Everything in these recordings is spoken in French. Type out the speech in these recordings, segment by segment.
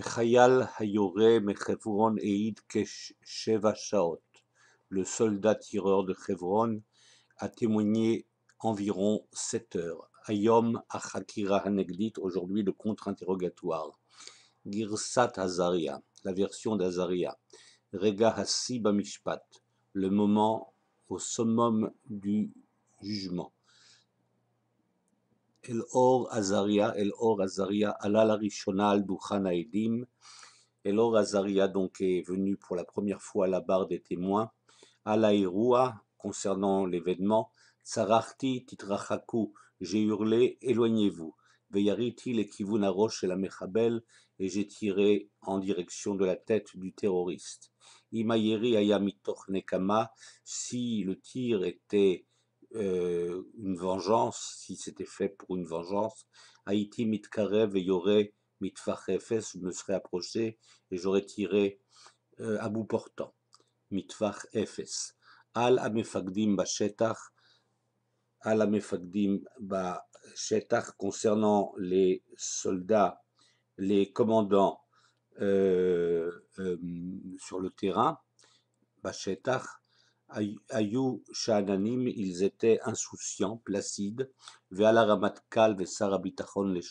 Le soldat tireur de Chevron a témoigné environ 7 heures. Ayom Achakira aujourd'hui le contre-interrogatoire. Girsat Azaria, la version d'Azaria. Rega Hassi Bamishpat, le moment au summum du jugement. Elor Azaria, Elor Azaria, alla Rishonal, על et el donc est venu pour la première fois à la barre des témoins. À la concernant l'événement, Tsararti titrachaku, j'ai hurlé, éloignez-vous. Veyariti lekivun et la mechabel, et j'ai tiré en direction de la tête du terroriste. Imayeri ayamitochnekama si le tir était euh, vengeance, si c'était fait pour une vengeance, Haïti mitkarev et Yoré mitfachefes, je me serais approché et j'aurais tiré euh, à bout portant. Mitfach Efes. Al amefagdim bashetach, al amefagdim concernant les soldats, les commandants euh, euh, sur le terrain, bashetach, Ayou Sha'ananim, ils étaient insouciants, placides. Ve'ala Ramatkal, Ve'sara les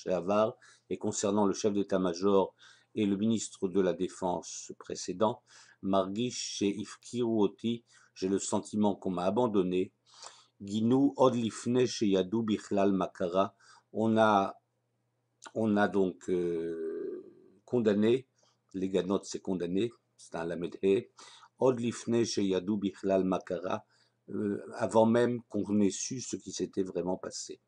et concernant le chef d'état-major et le ministre de la Défense précédent, Margish et Ifkiruoti, j'ai le sentiment qu'on m'a abandonné. Ginou Odlifne Yadu Bichlal Makara, on a, on a donc euh, condamné, les Ganot condamné, c'est un He euh, avant même qu'on ait su ce qui s'était vraiment passé.